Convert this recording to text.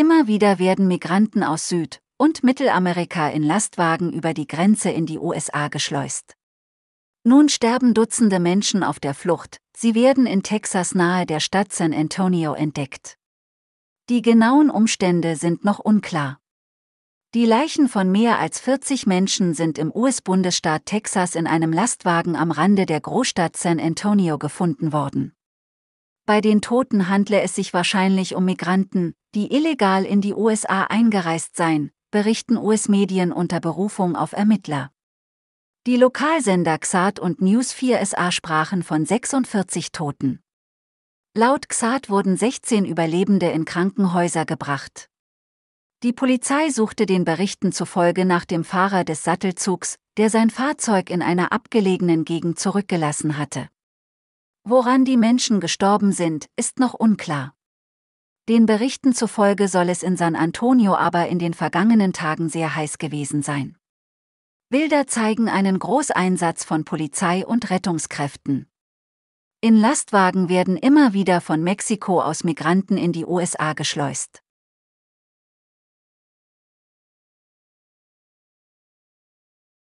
Immer wieder werden Migranten aus Süd- und Mittelamerika in Lastwagen über die Grenze in die USA geschleust. Nun sterben Dutzende Menschen auf der Flucht, sie werden in Texas nahe der Stadt San Antonio entdeckt. Die genauen Umstände sind noch unklar. Die Leichen von mehr als 40 Menschen sind im US-Bundesstaat Texas in einem Lastwagen am Rande der Großstadt San Antonio gefunden worden. Bei den Toten handle es sich wahrscheinlich um Migranten, die illegal in die USA eingereist seien, berichten US-Medien unter Berufung auf Ermittler. Die Lokalsender XAT und News 4 SA sprachen von 46 Toten. Laut XAT wurden 16 Überlebende in Krankenhäuser gebracht. Die Polizei suchte den Berichten zufolge nach dem Fahrer des Sattelzugs, der sein Fahrzeug in einer abgelegenen Gegend zurückgelassen hatte. Woran die Menschen gestorben sind, ist noch unklar. Den Berichten zufolge soll es in San Antonio aber in den vergangenen Tagen sehr heiß gewesen sein. Bilder zeigen einen Großeinsatz von Polizei und Rettungskräften. In Lastwagen werden immer wieder von Mexiko aus Migranten in die USA geschleust.